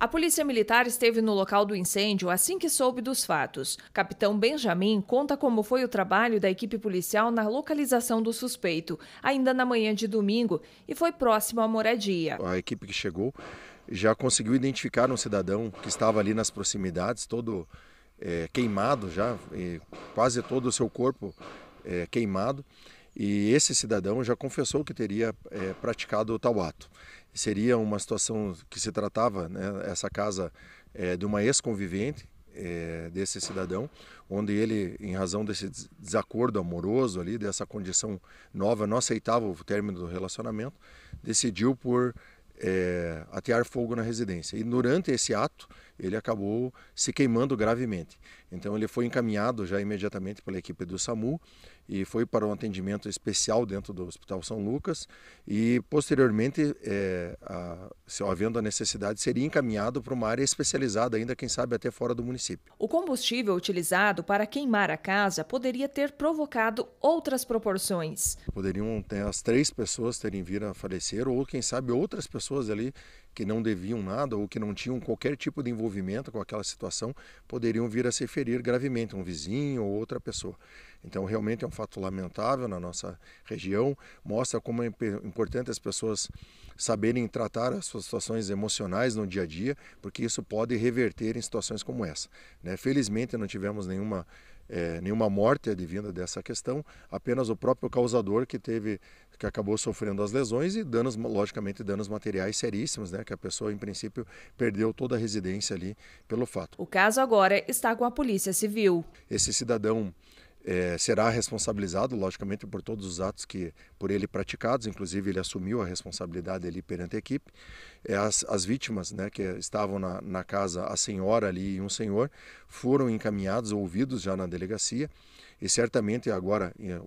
A polícia militar esteve no local do incêndio assim que soube dos fatos. Capitão Benjamin conta como foi o trabalho da equipe policial na localização do suspeito, ainda na manhã de domingo, e foi próximo à moradia. A equipe que chegou já conseguiu identificar um cidadão que estava ali nas proximidades, todo é, queimado já, quase todo o seu corpo é, queimado. E esse cidadão já confessou que teria é, praticado tal ato. Seria uma situação que se tratava, né, essa casa, é, de uma ex-convivente é, desse cidadão, onde ele, em razão desse desacordo amoroso ali, dessa condição nova, não aceitava o término do relacionamento, decidiu por é, atear fogo na residência. E durante esse ato, ele acabou se queimando gravemente. Então ele foi encaminhado já imediatamente pela equipe do SAMU e foi para um atendimento especial dentro do Hospital São Lucas e posteriormente, é, a, se havendo a necessidade, seria encaminhado para uma área especializada ainda, quem sabe até fora do município. O combustível utilizado para queimar a casa poderia ter provocado outras proporções. Poderiam ter as três pessoas terem vindo a falecer ou quem sabe outras pessoas ali que não deviam nada ou que não tinham qualquer tipo de envolvimento envolvimento com aquela situação poderiam vir a se ferir gravemente, um vizinho ou outra pessoa. Então, realmente é um fato lamentável na nossa região, mostra como é importante as pessoas saberem tratar as suas situações emocionais no dia a dia, porque isso pode reverter em situações como essa. Né? Felizmente, não tivemos nenhuma é, nenhuma morte é advinda dessa questão, apenas o próprio causador que teve, que acabou sofrendo as lesões e danos, logicamente, danos materiais seríssimos, né? Que a pessoa, em princípio, perdeu toda a residência ali pelo fato. O caso agora está com a Polícia Civil. Esse cidadão é, será responsabilizado, logicamente, por todos os atos que por ele praticados, inclusive ele assumiu a responsabilidade ali perante a equipe. É, as, as, vítimas né, que estavam na, na, casa, a senhora ali e um senhor, foram encaminhados, ouvidos já na delegacia, e certamente agora é,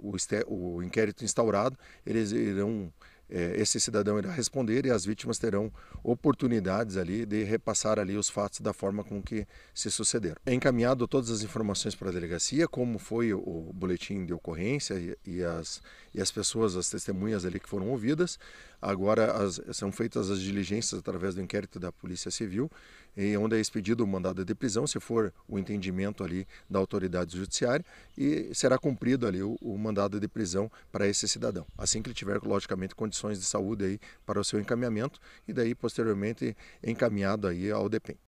o, o inquérito instaurado, eles irão é, esse cidadão irá responder e as vítimas terão oportunidades ali de repassar ali os fatos da forma com que se sucederam. É encaminhado todas as informações para a delegacia, como foi o boletim de ocorrência e, as, e as pessoas, as testemunhas ali que foram ouvidas. Agora as, são feitas as diligências através do inquérito da Polícia Civil e onde é expedido o mandado de prisão, se for o entendimento ali da autoridade judiciária, e será cumprido ali o, o mandado de prisão para esse cidadão. Assim que ele tiver, logicamente, condições de saúde aí para o seu encaminhamento e daí posteriormente encaminhado aí ao DEPEN.